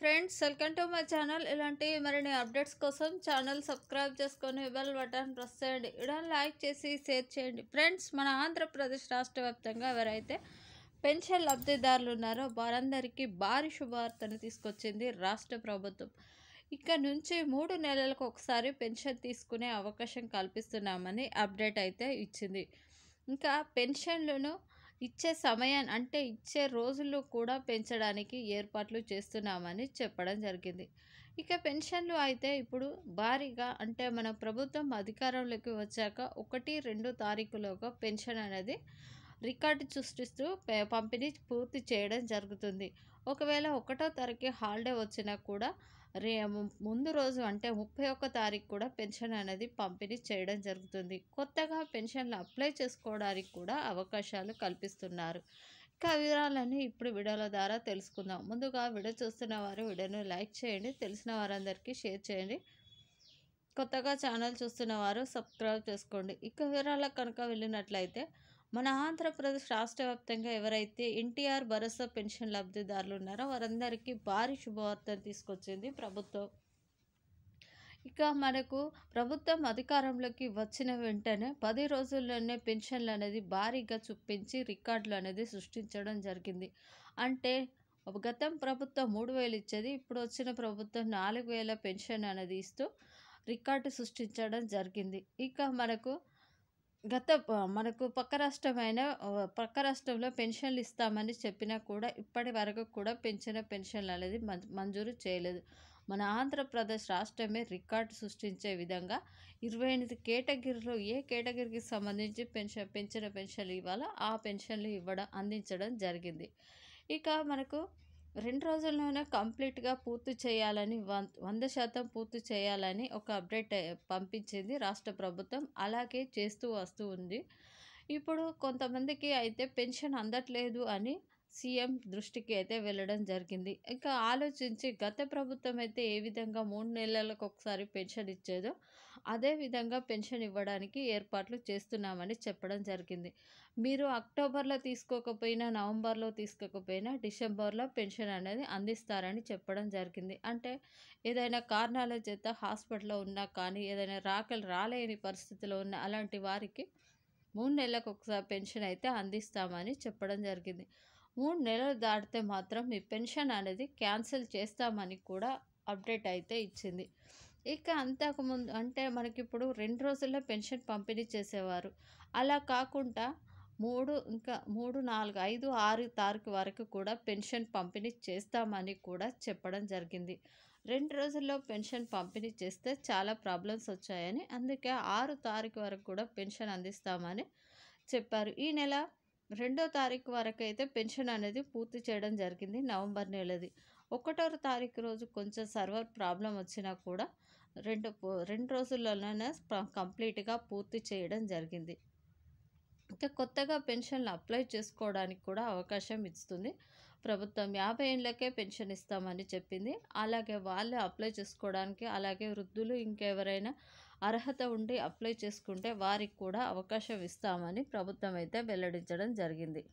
friends welcome to my channel ఇలాంటి మరిన్ని updates కోసం ఛానల్ సబ్స్క్రైబ్ చేసుకొని బెల్ బటన్ ప్రెస్ చేయండి ఇలా లైక్ చేసి షేర్ చేయండి ఫ్రెండ్స్ మన ఆంధ్రప్రదేశ్ రాష్ట్ర వ్యాప్తంగా ఎవరైతే పెన్షన్ లబ్ధిదారులు ఉన్నారో వారందరికీ భారీ శుభవార్తను తీసుకొచ్చింది రాష్ట్ర ప్రభుత్వం ఇక నుంచి మూడు నెలలకు ఒకసారి పెన్షన్ తీసుకునే అవకాశం కల్పిస్తున్నామని అప్డేట్ అయితే ఇచ్చింది ఇంకా పెన్షన్లను ఇచ్చే సమయాన్ని అంటే ఇచ్చే రోజులు కూడా పెంచడానికి ఏర్పాట్లు చేస్తున్నామని చెప్పడం జరిగింది ఇక పెన్షన్లు అయితే ఇప్పుడు భారీగా అంటే మన ప్రభుత్వం అధికారంలోకి వచ్చాక ఒకటి రెండు తారీఖులోగా పెన్షన్ అనేది రికార్డు సృష్టిస్తూ పంపిణీ పూర్తి చేయడం జరుగుతుంది ఒకవేళ ఒకటో తారీఖు హాలిడే వచ్చినా కూడా రే ముందు రోజు అంటే ముప్పై ఒక్క తారీఖు కూడా పెన్షన్ అనేది పంపిణీ చేయడం జరుగుతుంది కొత్తగా పెన్షన్లు అప్లై చేసుకోవడానికి కూడా అవకాశాలు కల్పిస్తున్నారు ఇంకా వివరాలన్నీ ఇప్పుడు వీడియోల ద్వారా తెలుసుకుందాం ముందుగా వీడియో చూస్తున్న వారు వీడియోను లైక్ చేయండి తెలిసిన వారందరికీ షేర్ చేయండి కొత్తగా ఛానల్ చూస్తున్న వారు సబ్స్క్రైబ్ చేసుకోండి ఇక వివరాలకు కనుక వెళ్ళినట్లయితే మన ఆంధ్రప్రదేశ్ రాష్ట్ర వ్యాప్తంగా ఎవరైతే ఎన్టీఆర్ భరోసా పెన్షన్ లబ్ధిదారులు ఉన్నారో వారందరికీ భారీ శుభవార్తను తీసుకొచ్చింది ప్రభుత్వం ఇక మనకు ప్రభుత్వం అధికారంలోకి వచ్చిన వెంటనే పది రోజుల్లోనే పెన్షన్లు అనేది భారీగా చూపించి రికార్డులు అనేది సృష్టించడం జరిగింది అంటే గతం ప్రభుత్వం మూడు వేలు ఇచ్చేది ఇప్పుడు వచ్చిన ప్రభుత్వం నాలుగు వేల పెన్షన్ అనేది ఇస్తూ రికార్డు సృష్టించడం జరిగింది ఇక మనకు గత మనకు పక్క రాష్ట్రమైన పక్క రాష్ట్రంలో పెన్షన్లు ఇస్తామని చెప్పినా కూడా ఇప్పటి వరకు కూడా పెంచిన పెన్షన్లు అనేది మంజూరు చేయలేదు మన ఆంధ్రప్రదేశ్ రాష్ట్రమే రికార్డు సృష్టించే విధంగా ఇరవై ఎనిమిది కేటగిరీలో ఏ కేటగిరీకి సంబంధించి పెన్షన్ పెంచిన పెన్షన్లు ఇవ్వాలో ఆ పెన్షన్లు ఇవ్వడం అందించడం జరిగింది ఇక మనకు రెండు రోజుల్లోనే కంప్లీట్గా పూర్తి చేయాలని వంద శాతం పూర్తి చేయాలని ఒక అప్డేట్ పంపించింది రాష్ట్ర ప్రభుత్వం అలాగే చేస్తూ వస్తూ ఉంది ఇప్పుడు కొంతమందికి అయితే పెన్షన్ అందట్లేదు అని సీఎం దృష్టికి అయితే వెళ్ళడం జరిగింది ఇంకా ఆలోచించి గత ప్రభుత్వం అయితే ఏ విధంగా మూడు నెలలకు ఒకసారి పెన్షన్ ఇచ్చేదో అదే విధంగా పెన్షన్ ఇవ్వడానికి ఏర్పాట్లు చేస్తున్నామని చెప్పడం జరిగింది మీరు అక్టోబర్లో తీసుకోకపోయినా నవంబర్లో తీసుకోకపోయినా డిసెంబర్లో పెన్షన్ అనేది అందిస్తారని చెప్పడం జరిగింది అంటే ఏదైనా కారణాల చేత హాస్పిటల్లో ఉన్నా కానీ ఏదైనా రాకలు రాలేని పరిస్థితిలో ఉన్న అలాంటి వారికి మూడు నెలలకు ఒకసారి పెన్షన్ అయితే అందిస్తామని చెప్పడం జరిగింది మూడు నెలలు దాటితే మాత్రం మీ పెన్షన్ అనేది క్యాన్సిల్ చేస్తామని కూడా అప్డేట్ అయితే ఇచ్చింది ఇక అంతకుముందు అంటే మనకి ఇప్పుడు రెండు రోజుల్లో పెన్షన్ పంపిణీ చేసేవారు అలా కాకుండా మూడు ఇంకా మూడు నాలుగు ఐదు ఆరు తారీఖు వరకు కూడా పెన్షన్ పంపిణీ చేస్తామని కూడా చెప్పడం జరిగింది రెండు రోజుల్లో పెన్షన్ పంపిణీ చేస్తే చాలా ప్రాబ్లమ్స్ వచ్చాయని అందుకే ఆరు తారీఖు వరకు కూడా పెన్షన్ అందిస్తామని చెప్పారు ఈ నెల రెండో తారీఖు వరకు అయితే పెన్షన్ అనేది పూర్తి చేయడం జరిగింది నవంబర్ నెలది ఒకటో తారీఖు రోజు కొంచెం సర్వర్ ప్రాబ్లం వచ్చినా కూడా రెండు రెండు రోజుల్లోనే కంప్లీట్గా పూర్తి చేయడం జరిగింది ఇంకా కొత్తగా పెన్షన్లు అప్లై చేసుకోవడానికి కూడా అవకాశం ఇస్తుంది ప్రభుత్వం యాభై ఏళ్ళకే పెన్షన్ ఇస్తామని చెప్పింది అలాగే వాళ్ళు అప్లై చేసుకోవడానికి అలాగే వృద్ధులు ఇంకెవరైనా అర్హత ఉండి అప్లై చేసుకుంటే వారికి కూడా అవకాశం ఇస్తామని ప్రభుత్వం అయితే వెల్లడించడం జరిగింది